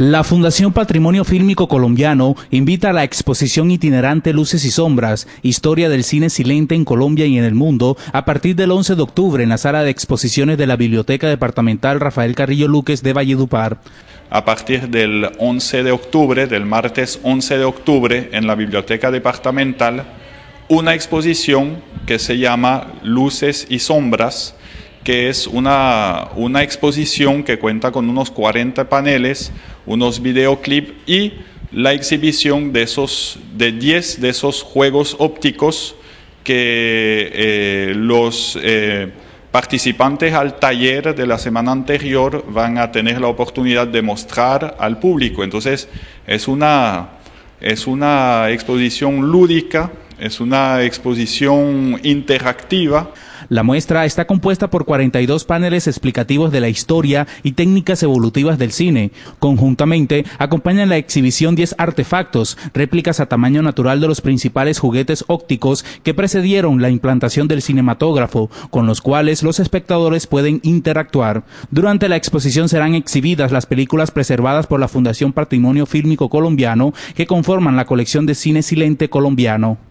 La Fundación Patrimonio Fílmico Colombiano invita a la exposición itinerante Luces y Sombras, historia del cine silente en Colombia y en el mundo, a partir del 11 de octubre en la sala de exposiciones de la Biblioteca Departamental Rafael Carrillo Luques de Valledupar. A partir del 11 de octubre, del martes 11 de octubre, en la Biblioteca Departamental, una exposición que se llama Luces y Sombras, que es una, exposición que cuenta con unos 40 paneles, unos videoclips y la exhibición de, esos, de 10 de esos juegos ópticos que eh, los eh, participantes al taller de la semana anterior van a tener la oportunidad de mostrar al público. Entonces, es es una exposición lúdica, es una exposición interactiva. La muestra está compuesta por 42 paneles explicativos de la historia y técnicas evolutivas del cine. Conjuntamente, acompañan la exhibición 10 artefactos, réplicas a tamaño natural de los principales juguetes ópticos que precedieron la implantación del cinematógrafo, con los cuales los espectadores pueden interactuar. Durante la exposición serán exhibidas las películas preservadas por la Fundación Patrimonio Fílmico Colombiano que conforman la colección de cine silente colombiano.